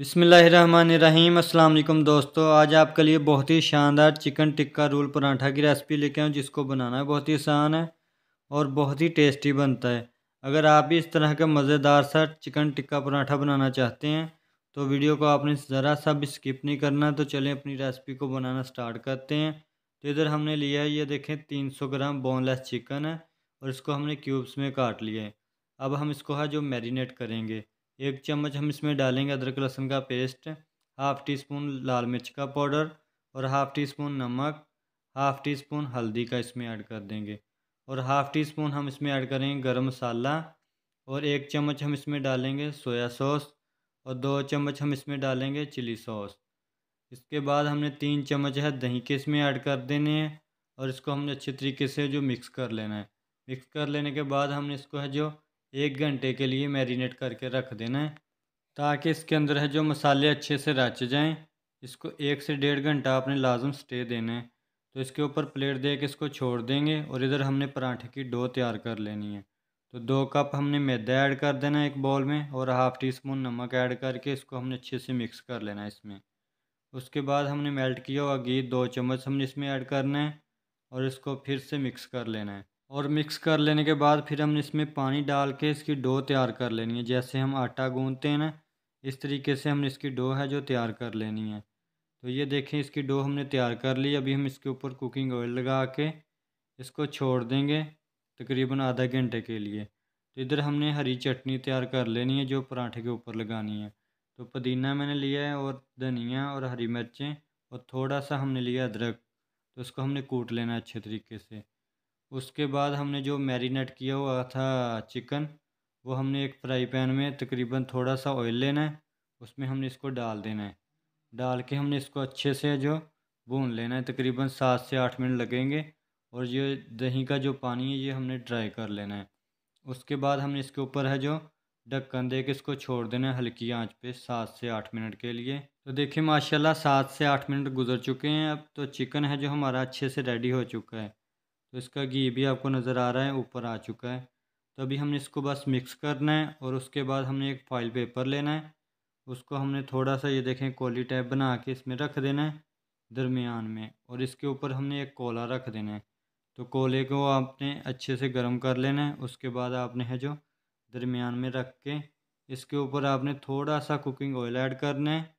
बसमिल दोस्तों आज आपके लिए बहुत ही शानदार चिकन टिक्का रोल पराठा की रेसिपी लेके आऊँ जिसको बनाना है बहुत ही आसान है और बहुत ही टेस्टी बनता है अगर आप भी इस तरह का मज़ेदार सा चिकन टिक्का पराठा बनाना चाहते हैं तो वीडियो को आपने ज़रा सा भी स्किप नहीं करना तो चलें अपनी रेसिपी को बनाना स्टार्ट करते हैं तो इधर हमने लिया है ये देखें तीन सौ ग्राम बोनलेस चिकन है और इसको हमने क्यूब्स में काट लिया है अब हम इसको है जो मैरिनेट करेंगे एक चम्मच हम इसमें डालेंगे अदरक लहसुन का पेस्ट हाफ़ टी स्पून लाल मिर्च का पाउडर और हाफ़ टी स्पून नमक हाफ़ टी स्पून हल्दी का इसमें ऐड कर देंगे और हाफ़ टी स्पून हम इसमें ऐड करेंगे गरम मसाला और एक चम्मच हम इसमें डालेंगे सोया सॉस और दो चम्मच हम इसमें डालेंगे चिली सॉस इसके बाद हमने तीन चम्मच है दही के इसमें ऐड कर देने हैं और इसको हमने अच्छे तरीके से जो मिक्स कर लेना है मिक्स कर लेने के बाद हमने इसको है जो एक घंटे के लिए मैरिनेट करके रख देना है ताकि इसके अंदर है जो मसाले अच्छे से रच जाएं इसको एक से डेढ़ घंटा आपने लाजम स्टे देना है तो इसके ऊपर प्लेट दे के इसको छोड़ देंगे और इधर हमने पराठे की डो तैयार कर लेनी है तो दो कप हमने मैदा ऐड कर देना है एक बॉल में और हाफ़ टी स्पून नमक ऐड करके इसको हमने अच्छे से मिक्स कर लेना है इसमें उसके बाद हमने मेल्ट किया हुआ घी दो चम्मच हमने इसमें ऐड करना है और इसको फिर से मिक्स कर लेना है और मिक्स कर लेने के बाद फिर हम इसमें पानी डाल के इसकी डो तैयार कर लेनी है जैसे हम आटा गूंदते हैं ना इस तरीके से हमने इसकी डो है जो तैयार कर लेनी है तो ये देखें इसकी डो हमने तैयार कर ली अभी हम इसके ऊपर कुकिंग ऑयल लगा के इसको छोड़ देंगे तकरीबन आधा घंटे के लिए तो इधर हमने हरी चटनी तैयार कर लेनी है जो पराठे के ऊपर लगानी है तो पुदीना मैंने लिया है और धनिया और हरी मिर्चें और थोड़ा सा हमने लिया अदरक तो इसको हमने कूट लेना अच्छे तरीके से उसके बाद हमने जो मैरिनेट किया हुआ था चिकन वो हमने एक फ्राई पैन में तकरीबन थोड़ा सा ऑयल लेना है उसमें हमने इसको डाल देना है डाल के हमने इसको अच्छे से जो भून लेना है तकरीबन सात से आठ मिनट लगेंगे और ये दही का जो पानी है ये हमने ड्राई कर लेना है उसके बाद हमने इसके ऊपर है जो ढक्कन दे के इसको छोड़ देना है हल्की आंच पे सात से आठ मिनट के लिए तो देखिए माशाल्लाह सात से आठ मिनट गुजर चुके हैं अब तो चिकन है जो हमारा अच्छे से रेडी हो चुका है तो इसका घी भी आपको नज़र आ रहा है ऊपर आ चुका है तो अभी हमने इसको बस मिक्स करना है और उसके बाद हमने एक फॉइल पेपर लेना है उसको हमने थोड़ा सा ये देखें कोली टाइप बना के इसमें रख देना है दरमियान में और इसके ऊपर हमने एक कोला रख देना है तो कोले को आपने अच्छे से गर्म कर लेना है उसके बाद आपने है जो दरमियान में रख के इसके ऊपर आपने थोड़ा सा कुकिंग ऑयल ऐड करना है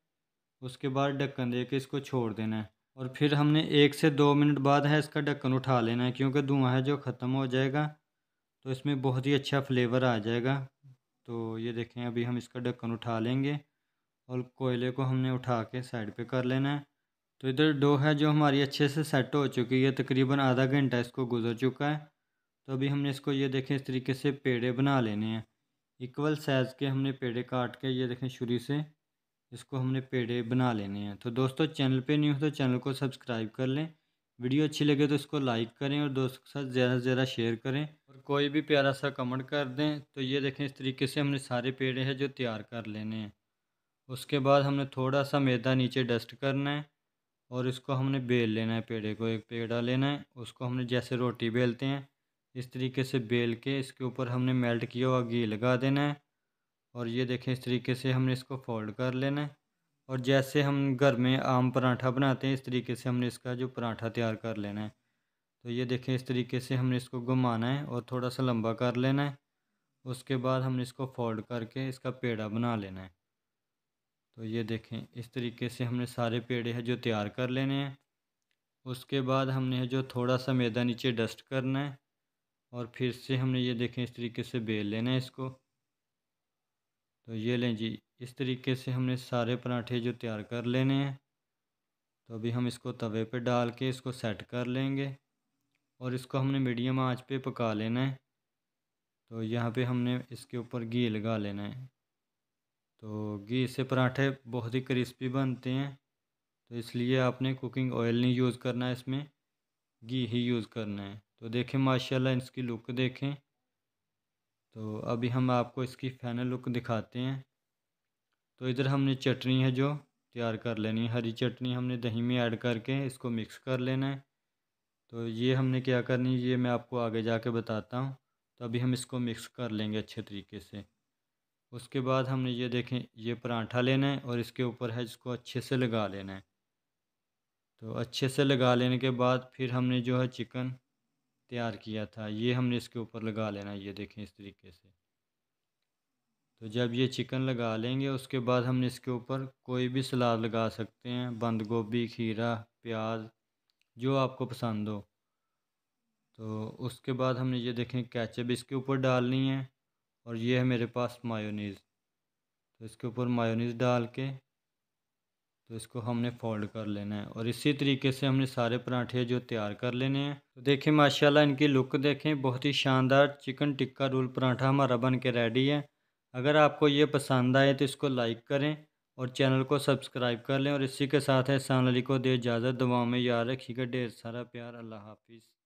उसके बाद ढक्कन दे के इसको छोड़ देना है और फिर हमने एक से दो मिनट बाद है इसका ढक्कन उठा लेना है क्योंकि धुआँ है जो ख़त्म हो जाएगा तो इसमें बहुत ही अच्छा फ्लेवर आ जाएगा तो ये देखें अभी हम इसका ढक्कन उठा लेंगे और कोयले को हमने उठा के साइड पे कर लेना है तो इधर डो है जो हमारी अच्छे से सेट हो चुकी है तकरीबन आधा घंटा इसको गुजर चुका है तो अभी हमने इसको ये देखें इस तरीके से पेड़े बना लेने हैं इक्वल साइज़ के हमने पेड़े काट के ये देखें शुरू से इसको हमने पेड़े बना लेने हैं तो दोस्तों चैनल पे नहीं हो तो चैनल को सब्सक्राइब कर लें वीडियो अच्छी लगे तो इसको लाइक करें और दोस्तों के साथ ज़्यादा से ज़्यादा शेयर करें और कोई भी प्यारा सा कमेंट कर दें तो ये देखें इस तरीके से हमने सारे पेड़े हैं जो तैयार कर लेने हैं उसके बाद हमने थोड़ा सा मैदा नीचे डस्ट करना है और इसको हमने बेल लेना है पेड़े को एक पेड़ा लेना है उसको हमने जैसे रोटी बेलते हैं इस तरीके से बेल के इसके ऊपर हमने मेल्ट किया हुआ घी लगा देना है और ये देखें इस तरीके से हमने इसको फोल्ड कर लेना है और जैसे हम घर में आम पराठा बनाते हैं इस तरीके से हमने इसका जो पराठा तैयार कर लेना है तो ये देखें इस तरीके से हमने इसको घुमाना है और थोड़ा सा लंबा कर लेना है उसके बाद हमने इसको फोल्ड करके इसका पेड़ा बना लेना है तो ये देखें इस तरीके से हमने सारे पेड़े हैं जो तैयार कर लेने हैं उसके बाद हमने है जो थोड़ा सा मैदा नीचे डस्ट करना है और फिर से हमने ये देखें इस तरीके से बेल लेना है इसको तो ये लें जी इस तरीके से हमने सारे पराठे जो तैयार कर लेने हैं तो अभी हम इसको तवे पे डाल के इसको सेट कर लेंगे और इसको हमने मीडियम आंच पे पका लेना है तो यहाँ पे हमने इसके ऊपर घी लगा लेना है तो घी से पराठे बहुत ही क्रिस्पी बनते हैं तो इसलिए आपने कुकिंग ऑयल नहीं यूज़ करना है इसमें घी ही यूज़ करना है तो देखें माशाल्लाह इसकी लुक देखें तो अभी हम आपको इसकी फाइनल लुक दिखाते हैं तो इधर हमने चटनी है जो तैयार कर लेनी है हरी चटनी हमने दही में ऐड करके इसको मिक्स कर लेना है तो ये हमने क्या करनी है ये मैं आपको आगे जा के बताता हूँ तो अभी हम इसको मिक्स कर लेंगे अच्छे तरीके से उसके बाद हमने ये देखें ये पराठा लेना है और इसके ऊपर है इसको अच्छे से लगा लेना है तो अच्छे से लगा लेने के बाद फिर हमने जो है चिकन तैयार किया था ये हमने इसके ऊपर लगा लेना ये देखें इस तरीके से तो जब ये चिकन लगा लेंगे उसके बाद हमने इसके ऊपर कोई भी सलाद लगा सकते हैं बंद गोभी खीरा प्याज जो आपको पसंद हो तो उसके बाद हमने ये देखें कैचअप इसके ऊपर डालनी है और ये है मेरे पास मायोनीज़ तो इसके ऊपर मायोनीज़ डाल के तो इसको हमने फोल्ड कर लेना है और इसी तरीके से हमने सारे पराठे जो तैयार कर लेने हैं तो देखें माशाल्लाह इनकी लुक देखें बहुत ही शानदार चिकन टिक्का रोल पराठा हमारा बन के रेडी है अगर आपको ये पसंद आए तो इसको लाइक करें और चैनल को सब्सक्राइब कर लें और इसी के साथ है असल को दे इजाज़त दवाओं में याद रखिएगा ढेर सारा प्यार अल्लाह हाफिज़